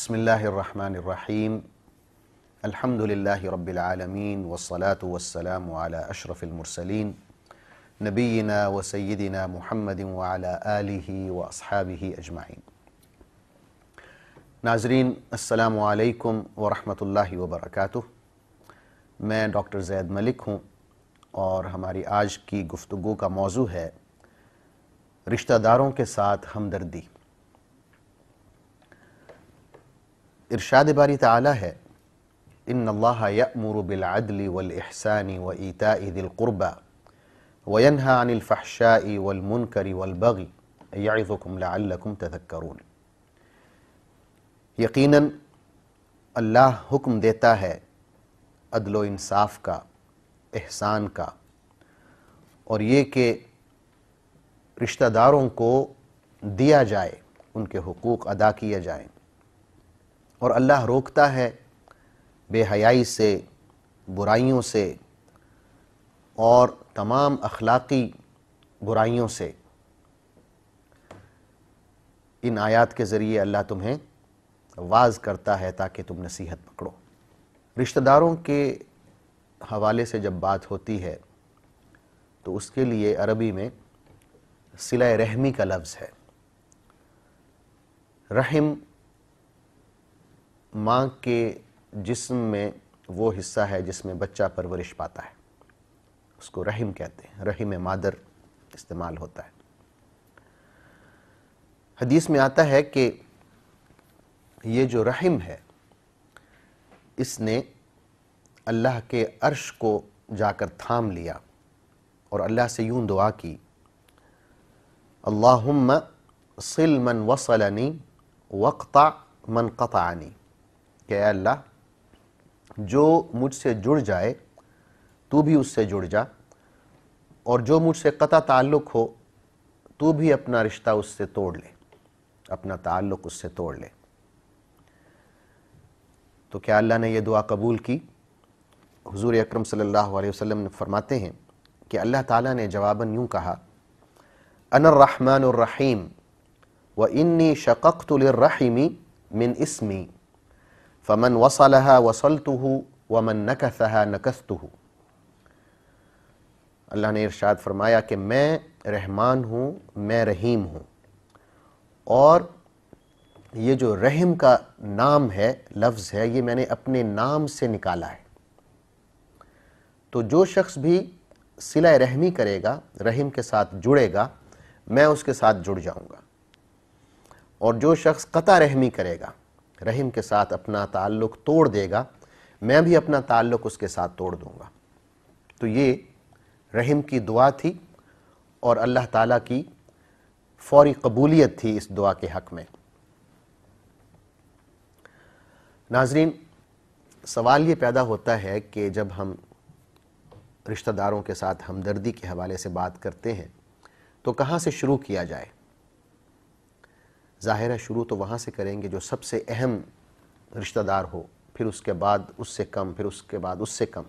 बसमीम अलहमदिल्ला रबालमीन वसलात वसलाम अशरफ़िलमरसलिन नबीना व सैदिना महमद व असहाबी अजमाइन नाजरीन अल्लाम वरहमल वबरक मैं डॉक्टर जैद मलिक हूँ और हमारी आज की गुफ्तु का मौजू है रिश्तेदारों के साथ हमदर्दी इरशाद बारी ताली है इन अल्लामरबिलदल वलहसानी व ईतादिलक़ुरबा वनहा अनिलफ़ाशा वलमुनकरी वलबगी याकुम तजक्रून यकीनन अल्लाह हुक्म देता है अदल इंसाफ का एहसान का और ये कि रिश्तेदारों को दिया जाए उनके हकूक़ अदा किए जाएं और अल्लाह रोकता है बेहयाई से बुराइयों से और तमाम अखलाक़ी बुराइयों से इन आयात के ज़रिए अल्लाह तुम्हें वाज करता है ताकि तुम नसीहत पकड़ो रिश्तेदारों के हवाले से जब बात होती है तो उसके लिए अरबी में सिला रहमी का लफ्ज़ है रहम माँ के जिस्म में वो हिस्सा है जिसमें बच्चा परवरिश पाता है उसको रहीम कहते हैं रहीम मादर इस्तेमाल होता है हदीस में आता है कि ये जो रहीम है इसने अल्लाह के अर्श को जाकर थाम लिया और अल्लाह से यूं दुआ की अल्लाहुम्मा सिल मन वसलनी वक्ता मन कतानी कि अल्लाह जो मुझसे जुड़ जाए तू भी उससे जुड़ जा और जो मुझसे कता ताल्लुक़ हो तू भी अपना रिश्ता उससे तोड़ ले अपना ताल्लुक़ उससे तोड़ ले तो क्या अल्लाह ने यह दुआ कबूल की हुजूर अकरम सल्लल्लाहु अलैहि वसल्लम फरमाते हैं कि अल्लाह ताला ने जवाबन यूं कहा अनर्रहमान रहीम व इन्नी शक़तुलरहीमी मिन इसमी फ़मन वसलहा वसलतु वमन नकसहा नकस्तु अल्लाह ने इरशाद फरमाया कि मैं रहमान हूँ मैं रहीम हूँ और ये जो रहम का नाम है लफ्ज़ है ये मैंने अपने नाम से निकाला है तो जो शख्स भी सिला रहमी करेगा रहीम के साथ जुड़ेगा मैं उसके साथ जुड़ जाऊंगा और जो शख्स कता रहमी करेगा रहीम के साथ अपना ताल्लुक़ तोड़ देगा मैं भी अपना ताल्लुक़ उसके साथ तोड़ दूँगा तो ये रहीम की दुआ थी और अल्लाह ताला की फौरी कबूलियत थी इस दुआ के हक़ में नाजरीन सवाल ये पैदा होता है कि जब हम रिश्तेदारों के साथ हमदर्दी के हवाले से बात करते हैं तो कहाँ से शुरू किया जाए ज़ाहिर है शुरू तो वहाँ से करेंगे जो सबसे अहम रिश्तेदार हो फिर उसके बाद उससे कम फिर उसके बाद उससे कम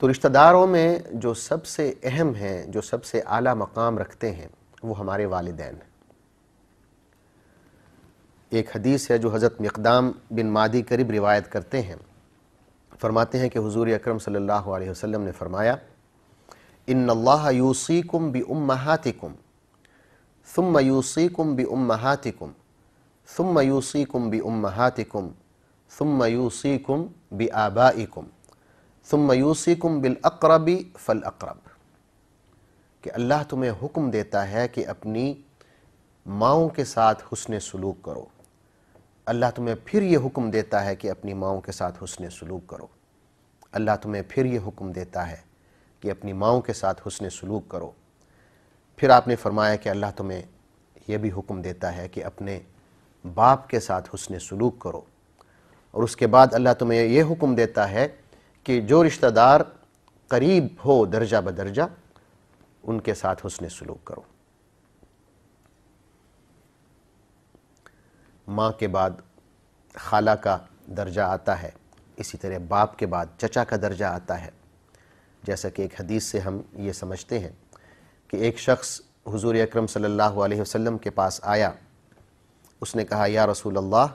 तो रिश्तेदारों में जो सबसे अहम हैं जो सबसे आला मकाम रखते हैं वो हमारे वालदेन एक हदीस है जो हज़रत मकदाम बिन मादी करीब रिवायत करते हैं फरमाते हैं कि हुजूर अकरम सल्लल्लाहु अलैहि वसल्लम ने फरमाया इन अल्लाह यूसीकुम बि उम्मातिकुम ثم يوصيكم بأمهاتكم ثم يوصيكم بأمهاتكم ثم يوصيكم بآبائكم ثم يوصيكم بالأقرب فالأقرب कि अल्लाह तुम्हें हुक्म देता है कि अपनी माओं के साथ हुसन सलूक करो अल्लाह तुम्हें फिर ये हुक्म देता है कि अपनी माओं के साथ हुसन सलूक करो अल्लाह तुम्हें फिर ये हुक्म देता है कि अपनी माओं के साथ हुसन सलूक करो फिर आपने फरमाया कि अल्लाह तुम्हें यह भी हुक्म देता है कि अपने बाप के साथ हुसन सलूक करो और उसके बाद अल्लाह तुम्हें यह हुक्म देता है कि जो रिश्तेदार करीब हो दर्जा बदर्जा उनके साथ हसन सलूक करो माँ के बाद खाला का दर्जा आता है इसी तरह बाप के बाद चचा का दर्जा आता है जैसा कि एक हदीस से हम ये समझते हैं कि एक शख्स हुजूर अकरम सल्लल्लाहु अलैहि वसल्लम के पास आया उसने कहा या रसूल अल्लाह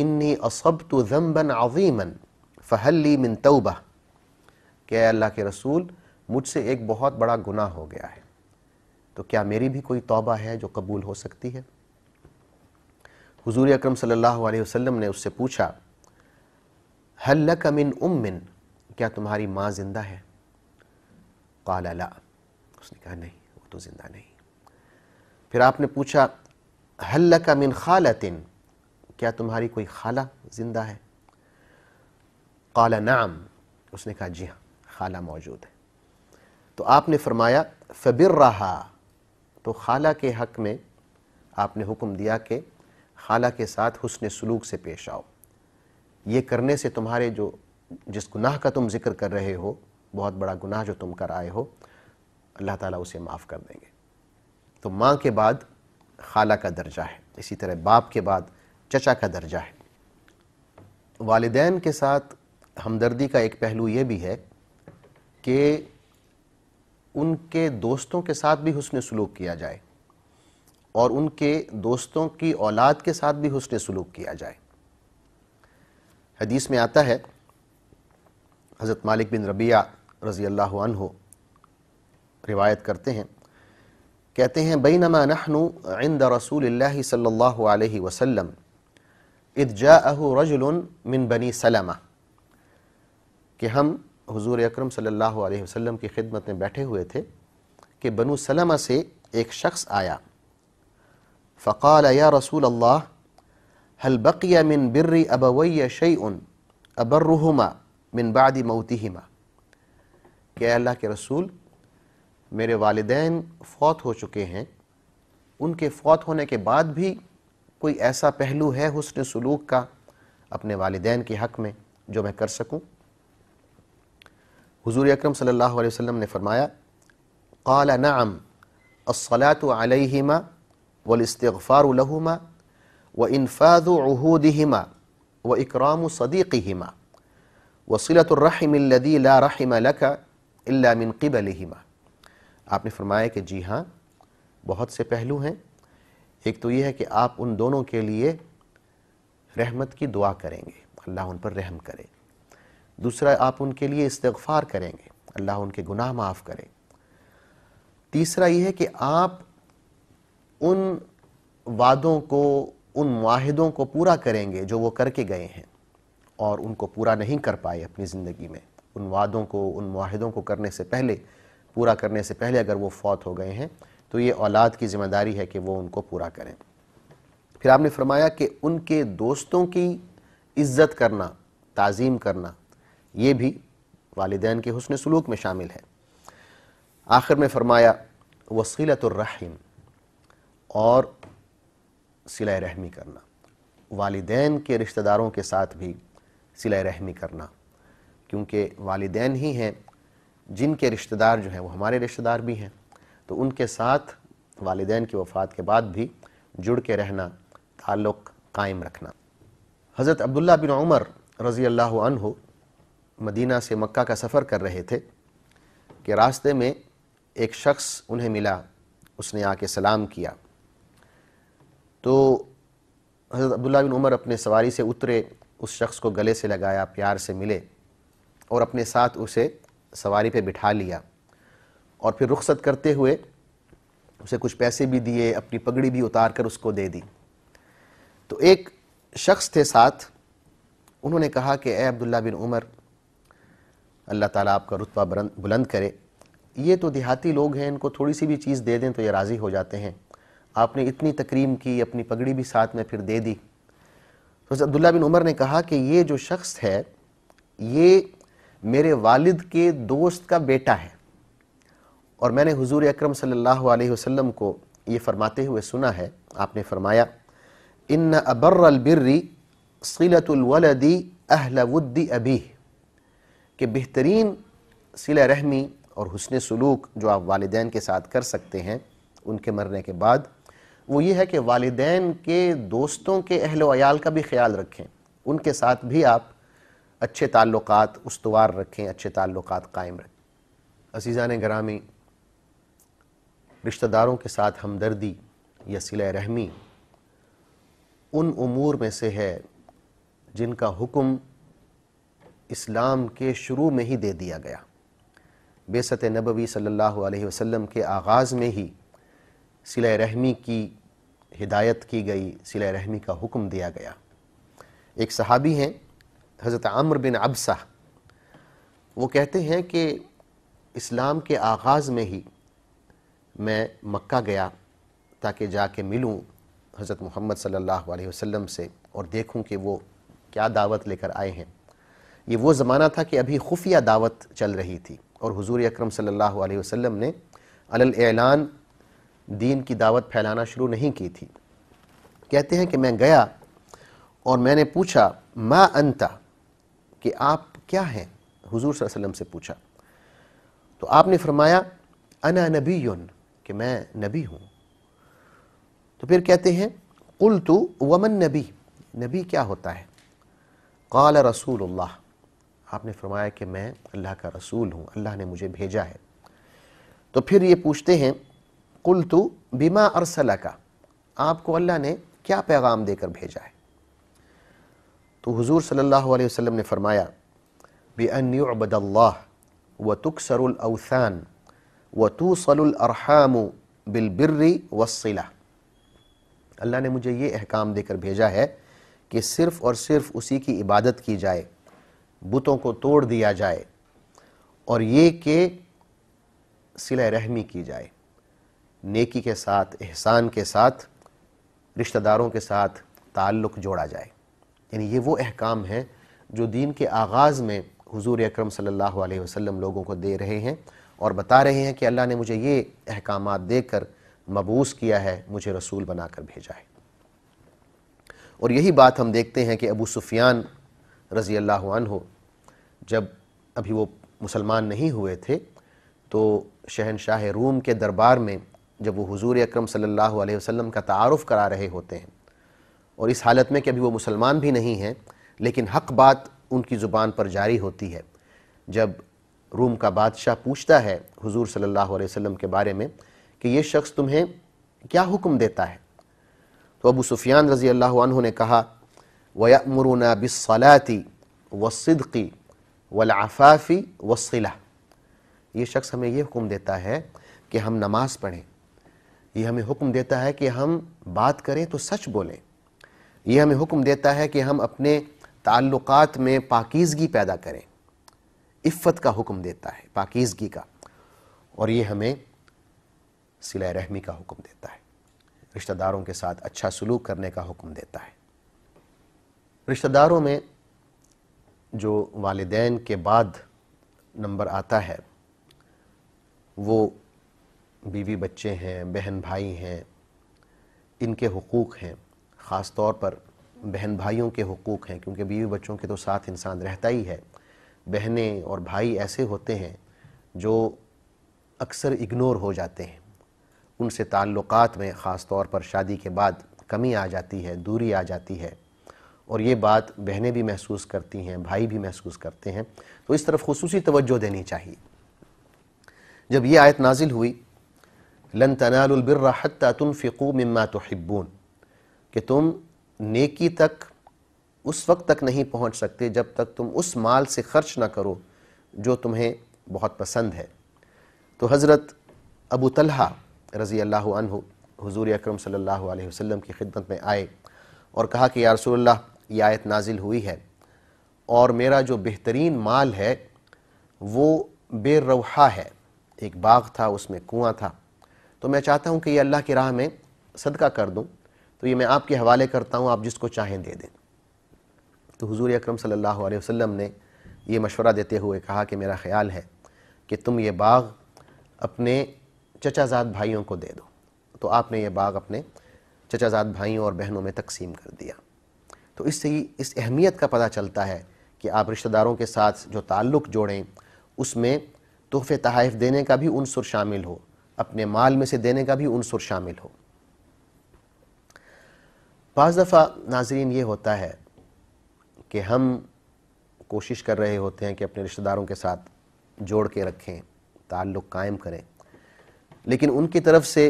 इन्नी असबतु तो जम्बन अजीमन फ़हली मिन तौबा क्या अल्लाह के रसूल मुझसे एक बहुत बड़ा गुना हो गया है तो क्या मेरी भी कोई तौबा है जो कबूल हो सकती है हुजूर अकरम सल्लल्लाहु अलैहि वसल्लम ने उससे पूछा हल्लक मिन उम्मिन क्या तुम्हारी माँ ज़िंदा है काला ला उसने कहा नहीं वो तो ज़िंदा नहीं फिर आपने पूछा हल्ला का मिन खालतिन क्या तुम्हारी कोई खाला ज़िंदा है काला नाम उसने कहा जी हाँ खाला मौजूद है तो आपने फरमाया फ़बिर रहा तो खाला के हक़ में आपने हुक्म दिया कि खाला के साथ हुसन सलूक से पेश आओ ये करने से तुम्हारे जो जिस गुनाह का तुम जिक्र कर रहे हो बहुत बड़ा गुनाह जो तुम कर आए हो अल्लाह ताला उसे माफ़ कर देंगे तो माँ के बाद खाला का दर्जा है इसी तरह बाप के बाद चचा का दर्जा है वालदेन के साथ हमदर्दी का एक पहलू ये भी है कि उनके दोस्तों के साथ भी हुसन सलूक किया जाए और उनके दोस्तों की औलाद के साथ भी हसन सलूक किया जाए हदीस में आता है हज़रत मालिक बिन रबिया रज़ी अल्लाह रिवायत करते हैं कहते हैं बई नमा नहनु इंद रसूल सल्ह वसलम इदजा रजुल मिन बनी सलामा कि हम हजूर अक्रम सल्लल्लाहु अलैहि की खिदमत में बैठे हुए थे कि बनु सलमा से एक शख्स आया फ़क़ाल या रसूल अल्लाह हलबकिया मिन बिर्री अब अबवैया उन अबर्रुहुमा मिन बाद मऊतिमा क्या अल्लाह के रसूल मेरे वालदेन फौत हो चुके हैं उनके फौत होने के बाद भी कोई ऐसा पहलू है हसन सलूक का अपने वालदेन के हक़ में जो मैं कर सकूँ हुजूर अक्रम सल्लल्लाहु वसम ने फरमाया काल नाम असलात अलहिमा वलस्तफ़ार लहुमा व इनफाद उहूदहिमा व इकराम सदीक़िमा वसीलतरहमदी ला रहम लका इल्ला मिन क़िबलहिमा आपने फरमाया कि जी हाँ बहुत से पहलू हैं एक तो ये है कि आप उन दोनों के लिए रहमत की दुआ करेंगे अल्लाह उन पर रहम करे दूसरा आप उनके लिए इस्तफ़ार करेंगे अल्लाह उनके गुनाह माफ़ करे तीसरा ये है कि आप उन वादों को उन माहिदों को पूरा करेंगे जो वो करके गए हैं और उनको पूरा नहीं कर पाए अपनी ज़िंदगी में उन वादों को उन माहिदों को करने से पहले पूरा करने से पहले अगर वो फौत हो गए हैं तो ये औलाद की ज़िम्मेदारी है कि वो उनको पूरा करें फिर आपने फरमाया कि उनके दोस्तों की इज़्ज़त करना तज़ीम करना ये भी वालदेन के हसन सलूक में शामिल है आखिर में फरमाया वसीलतरहम और सिला रहमी करना वालदेन के रिश्तेदारों के साथ भी सिला रहमी करना क्योंकि वालदेन ही हैं जिनके रिश्तेदार जो हैं वो हमारे रिश्तेदार भी हैं तो उनके साथ वालदेन की वफ़ात के बाद भी जुड़ के रहना ताल्लुक़ कायम रखना हज़रत अब्दुल्ला बिन उमर रज़ी अल्लाह मदीना से मक्का का सफ़र कर रहे थे कि रास्ते में एक शख्स उन्हें मिला उसने आके सलाम किया तो हज़रत अब्दुल्ला बिन उमर अपने सवारी से उतरे उस शख्स को गले से लगाया प्यार से मिले और अपने साथ उसे सवारी पे बिठा लिया और फिर रुखसत करते हुए उसे कुछ पैसे भी दिए अपनी पगड़ी भी उतार कर उसको दे दी तो एक शख्स थे साथ उन्होंने कहा कि ए अब्दुल्ला बिन उमर अल्लाह ताला आपका रुतबा बुलंद करे ये तो देहाती लोग हैं इनको थोड़ी सी भी चीज़ दे दें तो ये राज़ी हो जाते हैं आपने इतनी तक्रीम की अपनी पगड़ी भी साथ में फिर दे दी तो अब्दुल्ला बिन उमर ने कहा कि ये जो शख्स है ये मेरे वालिद के दोस्त का बेटा है और मैंने हुजूर अकरम सल्लल्लाहु अलैहि वसल्लम को ये फरमाते हुए सुना है आपने फरमाया इन अबर्रबिर्री सिलतुलवलदी अहलवुद्दी अभी के बेहतरीन सिल रहमी और हसन सलूक जो आप वालदेन के साथ कर सकते हैं उनके मरने के बाद वो ये है कि वालदेन के दोस्तों के अहल वयाल का भी ख्याल रखें उनके साथ भी आप अच्छे ताल्लुक़ उसवार रखें अच्छे ताल्लुक़ कायम रखें अजीज़ा ने ग्रामी रिश्तेदारों के साथ हमदर्दी या सिल रहमी उन अमूर में से है जिनका हुक्म इस्लाम के शुरू में ही दे दिया गया बेसत नबवी सल्लल्लाहु अलैहि वसल्लम के आगाज़ में ही सिल रहमी की हिदायत की गई सिल रहमी का हुक्म दिया गया एक सहाबी हैं हज़रत आमर बिन अबसा वो कहते हैं कि इस्लाम के आगाज़ में ही मैं मक्का गया ताकि जाके मिलूं हज़रत मोहम्मद सल्लल्लाहु अलैहि वसल्लम से और देखूं कि वो क्या दावत लेकर आए हैं ये वो ज़माना था कि अभी खुफिया दावत चल रही थी और हुजूर अकरम सल्लल्लाहु अलैहि वसल्लम ने अलल एलान दीन की दावत फैलाना शुरू नहीं की थी कहते हैं कि मैं गया और मैंने पूछा मा अंता कि आप क्या हैं हुजूर वसल्लम से पूछा तो आपने फरमाया अना नबी कि मैं नबी हूँ तो फिर कहते हैं कुल तो वमन नबी नबी क्या होता है काल रसूल आपने फरमाया कि मैं अल्लाह का रसूल हूँ अल्लाह ने मुझे भेजा है तो फिर ये पूछते हैं कुल तो बीमा अरसला का आपको अल्लाह ने क्या पैगाम देकर भेजा है तो हुजूर सल्लल्लाहु अलैहि वसल्लम ने फरमाया बेअनबदल्ला व तुकसरउलसान व तो सलरहम बिलबिर्री वसिला अल्लाह ने मुझे ये अहकाम देकर भेजा है कि सिर्फ़ और सिर्फ उसी की इबादत की जाए बुतों को तोड़ दिया जाए और ये कि सिला रहमी की जाए नेकी के साथ एहसान के साथ रिश्तेदारों के साथ ताल्लुक़ जोड़ा जाए यानी ये वो अहकाम हैं जो दीन के आगाज़ में हुजूर अकरम सल्लल्लाहु अलैहि वसल्लम लोगों को दे रहे हैं और बता रहे हैं कि अल्लाह ने मुझे ये अहकाम देकर मबूस किया है मुझे रसूल बनाकर भेजा है और यही बात हम देखते हैं कि अबू सुफियान रज़ी अल्लाह जब अभी वो मुसलमान नहीं हुए थे तो शहनशाह रूम के दरबार में जब वो हुजूर अकरम सल्लल्लाहु अलैहि वसल्लम का तारफ़ करा रहे होते हैं और इस हालत में कि अभी वो मुसलमान भी नहीं हैं लेकिन हक बात उनकी ज़ुबान पर जारी होती है जब रूम का बादशाह पूछता है हुजूर सल्लल्लाहु अलैहि वसल्लम के बारे में कि ये शख्स तुम्हें क्या हुक्म देता है तो अबू सुफियान रज़ी अल्लाह ने कहा वयामरुना बिसलाती वसदकी वलाफ़ाफ़ी वसला ये शख्स हमें ये हुक्म देता है कि हम नमाज़ पढ़ें ये हमें हुक्म देता है कि हम बात करें तो सच बोलें ये हमें हुक्म देता है कि हम अपने ताल्लुकात में पाकिजगी पैदा करें इफ़्फ़त का हुक्म देता है पाकिजगी का और ये हमें सिला रहमी का हुक्म देता है रिश्तेदारों के साथ अच्छा सलूक करने का हुक्म देता है रिश्तेदारों में जो वालदेन के बाद नंबर आता है वो बीवी बच्चे हैं बहन भाई हैं इनके हकूक़ हैं ख़ास तौर पर बहन भाइयों के हकूक़ हैं क्योंकि बीवी बच्चों के तो साथ इंसान रहता ही है बहनें और भाई ऐसे होते हैं जो अक्सर इग्नोर हो जाते हैं उनसे ताल्लुकात में ख़ास तौर पर शादी के बाद कमी आ जाती है दूरी आ जाती है और ये बात बहनें भी महसूस करती हैं भाई भी महसूस करते हैं तो इस तरफ खसूस तवज्जो देनी चाहिए जब ये आयत नाजिल हुई लन तनालबिरहत तुम फ़िकू मम्मा तो हिब्बून कि तुम नेकी तक उस वक्त तक नहीं पहुंच सकते जब तक तुम उस माल से खर्च ना करो जो तुम्हें बहुत पसंद है तो हज़रत अबू तलहा रज़ी अल्लाह अनहु हुजूर अकरम सल्लल्लाहु अलैहि वसल्लम की खिदमत में आए और कहा कि या ये आयत नाजिल हुई है और मेरा जो बेहतरीन माल है वो बेरवहा है एक बाग था उसमें कुआं था तो मैं चाहता हूँ कि ये अल्लाह की राह में सदका कर दूँ तो ये मैं आपके हवाले करता हूँ आप जिसको चाहें दे दें तो हुजूर अकरम सल्लल्लाहु अलैहि वसल्लम ने ये मशवरा देते हुए कहा कि मेरा ख्याल है कि तुम ये बाग अपने चचाजाद भाइयों को दे दो तो आपने ये बाग अपने चचाजाद भाइयों और बहनों में तकसीम कर दिया तो इससे ही इस अहमियत का पता चलता है कि आप रिश्तेदारों के साथ जो ताल्लुक़ जोड़ें उसमें तोहफ़े तहफ़ देने का भी अनसर शामिल हो अपने माल में से देने का भी अनसर शामिल हो बज़ दफ़ा नाजरीन ये होता है कि हम कोशिश कर रहे होते हैं कि अपने रिश्तेदारों के साथ जोड़ के रखें ताल्लुक़ कायम करें लेकिन उनकी तरफ से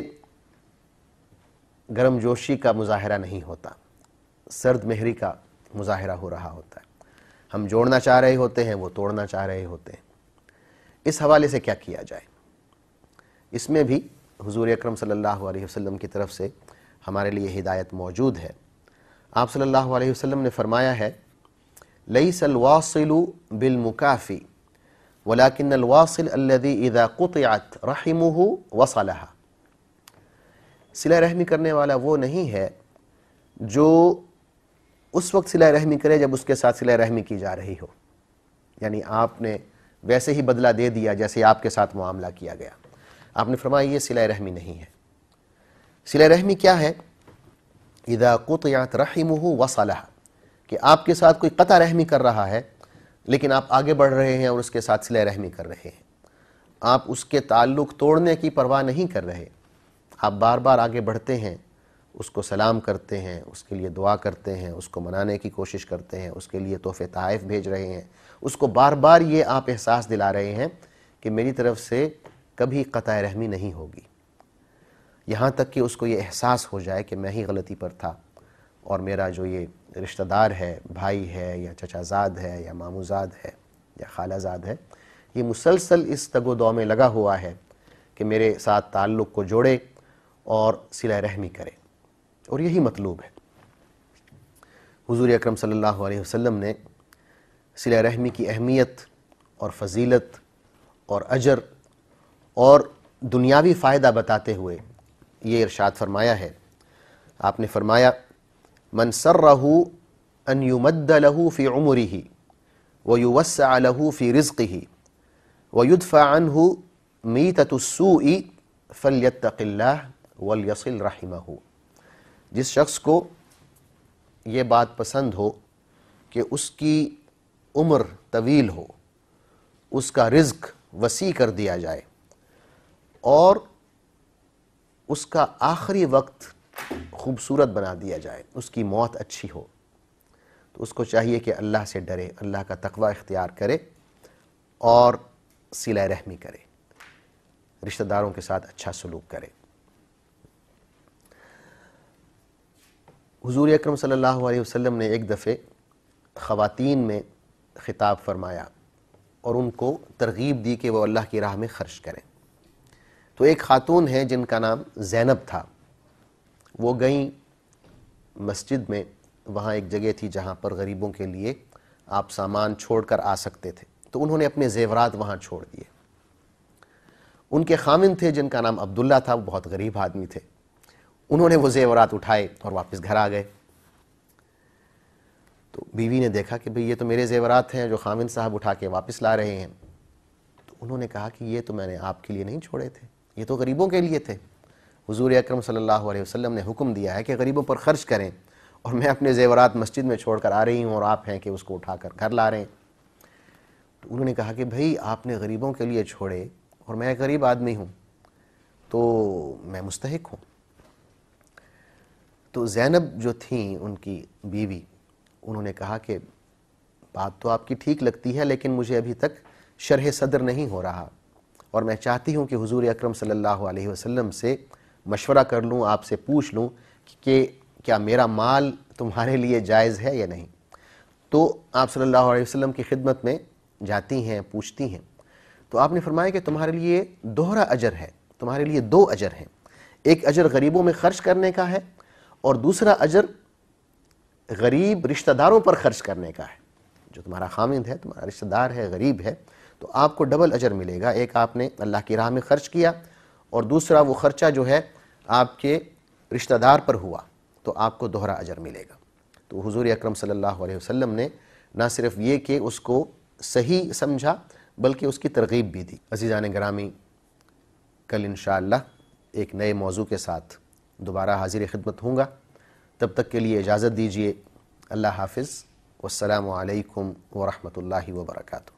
गर्म जोशी का मुजाहरा नहीं होता सर्द मेहरी का मुजाहरा हो रहा होता है हम जोड़ना चाह रहे होते हैं वो तोड़ना चाह रहे होते हैं इस हवाले से क्या किया जाए इसमें भी हुजूर अकरम सल्लल्लाहु अलैहि वसल्लम की तरफ से हमारे लिए हिदायत मौजूद है आप सल्लल्लाहु अलैहि वसल्लम ने फरमाया है लई अलवासिलु बिलमुकाफ़ी वलाकिन अलवासिल अल्लदी रहीमू वसलहा सिला रहमी करने वाला वो नहीं है जो उस वक्त सिला रहमी करे जब उसके साथ सिला रहमी की जा रही हो यानी आपने वैसे ही बदला दे दिया जैसे आपके साथ मामला किया गया आपने फरमाया ये सिला रहमी नहीं है सिला रहमी क्या है इदा कुतियात रहीम वसलह कि आपके साथ कोई कता रहमी कर रहा है लेकिन आप आगे बढ़ रहे हैं और उसके साथ सिला रहमी कर रहे हैं आप उसके ताल्लुक़ तोड़ने की परवाह नहीं कर रहे आप बार बार आगे बढ़ते हैं उसको सलाम करते हैं उसके लिए दुआ करते हैं उसको मनाने की कोशिश करते हैं उसके लिए तोहफ़े तहफ़ भेज रहे हैं उसको बार बार ये आप एहसास दिला रहे हैं कि मेरी तरफ़ से कभी क़तः रहमी नहीं होगी यहाँ तक कि उसको ये एहसास हो जाए कि मैं ही गलती पर था और मेरा जो ये रिश्तेदार है भाई है या चचाजाद है या मामूजाद है या खालाजाद है ये मुसलसल इस तगोदौ में लगा हुआ है कि मेरे साथ ताल्लुक़ को जोड़े और सिला रहमी करे और यही मतलूब है हुजूर अकरम सल्लल्लाहु अलैहि वसल्लम ने सिला रहमी की अहमियत और फजीलत और अजर और दुनियावी फ़ायदा बताते हुए ये इरशाद फरमाया है आपने फरमाया मन सर्रहू अन युमद्दलहू फ़ी उमरी ही व आलहू फ़ी रिज़ ही व युदफ़ान हो मीतसू फ़लतल्ला वलयसिल रही जिस शख्स को ये बात पसंद हो कि उसकी उम्र तवील हो उसका रिज्क वसी कर दिया जाए और उसका आखिरी वक्त खूबसूरत बना दिया जाए उसकी मौत अच्छी हो तो उसको चाहिए कि अल्लाह से डरे अल्लाह का तकवा इख्तियार करे और सिला रहमी करे रिश्तेदारों के साथ अच्छा सलूक करे हुजूर अकरम सल्लल्लाहु अलैहि वसल्लम ने एक दफ़े ख़वातीन में ख़िताब फरमाया और उनको तरगीब दी कि वह अल्लाह की राह में ख़र्च करें तो एक खातून है जिनका नाम जैनब था वो गई मस्जिद में वहाँ एक जगह थी जहाँ पर गरीबों के लिए आप सामान छोड़कर आ सकते थे तो उन्होंने अपने जेवरात वहाँ छोड़ दिए उनके खामिन थे जिनका नाम अब्दुल्ला था वो बहुत गरीब आदमी थे उन्होंने वो जेवरात उठाए और वापस घर आ गए तो बीवी ने देखा कि भाई ये तो मेरे जेवरात हैं जो खामिन साहब उठा के वापस ला रहे हैं तो उन्होंने कहा कि ये तो मैंने आपके लिए नहीं छोड़े थे ये तो गरीबों के लिए थे हज़ूर अक्रम सल्ला वसम ने हुक्म दिया है कि गरीबों पर ख़र्च करें और मैं अपने जेवरात मस्जिद में छोड़ कर आ रही हूँ और आप हैं कि उसको उठा कर घर ला रहे हैं तो उन्होंने कहा कि भाई आपने गरीबों के लिए छोड़े और मैं गरीब आदमी हूँ तो मैं मुस्तक हूँ तो जैनब जो थी उनकी बीवी उन्होंने कहा कि बात तो आपकी ठीक लगती है लेकिन मुझे अभी तक शरह सदर नहीं हो रहा और मैं चाहती हूँ कि हुजूर अकरम सल्लल्लाहु अलैहि वसल्लम से मशवरा कर लूँ आपसे पूछ लूँ कि क्या मेरा माल तुम्हारे लिए जायज़ है या नहीं तो आप सल्लल्लाहु अलैहि वसल्लम की खिदमत में जाती हैं पूछती हैं तो आपने फरमाया कि तुम्हारे लिए दोहरा अजर है तुम्हारे लिए दो अजर हैं एक अजर गरीबों में ख़र्च करने का है और दूसरा अजर गरीब रिश्तेदारों पर ख़र्च करने का है जो तुम्हारा हामिद है तुम्हारा रिश्तेदार है गरीब है तो आपको डबल अजर मिलेगा एक आपने अल्लाह की राह में ख़र्च किया और दूसरा वो ख़र्चा जो है आपके रिश्तेदार पर हुआ तो आपको दोहरा अजर मिलेगा तो हुजूर अकरम सल्लल्लाहु अलैहि वसल्लम ने ना सिर्फ ये कि उसको सही समझा बल्कि उसकी तरगीब भी दी अजीज़ान ग्रामी कल इन एक नए मौजू के साथ दोबारा हाजिर खिदमत हूँगा तब तक के लिए इजाज़त दीजिए अल्लाह हाफिज़ वालकम वरहमल वर्का